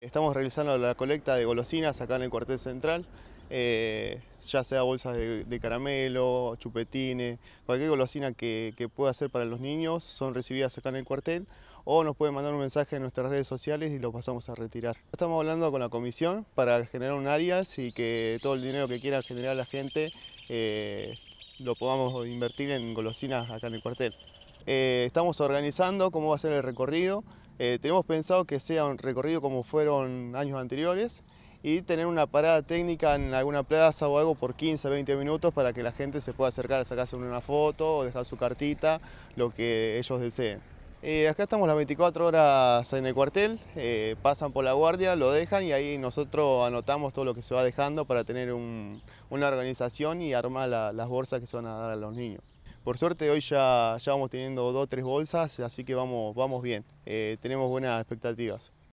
Estamos realizando la colecta de golosinas acá en el cuartel central, eh, ya sea bolsas de, caramelo, chupetines, cualquier golosina que, pueda ser para los niños son recibidas acá en el cuartel o nos pueden mandar un mensaje en nuestras redes sociales y lo pasamos a retirar. Estamos hablando con la comisión para generar un área y que todo el dinero que quiera generar la gente eh, lo podamos invertir en golosinas acá en el cuartel. Eh, estamos organizando cómo va a ser el recorrido, eh, tenemos pensado que sea un recorrido como fueron años anteriores y tener una parada técnica en alguna plaza o algo por 15, 20 minutos para que la gente se pueda acercar a sacarse una foto o dejar su cartita, lo que ellos deseen. Eh, acá estamos las 24 horas en el cuartel, eh, pasan por la guardia, lo dejan y ahí nosotros anotamos todo lo que se va dejando para tener una organización y armar las bolsas que se van a dar a los niños. Por suerte hoy ya, ya vamos teniendo dos o tres bolsas, así que vamos, vamos bien. Eh, tenemos buenas expectativas.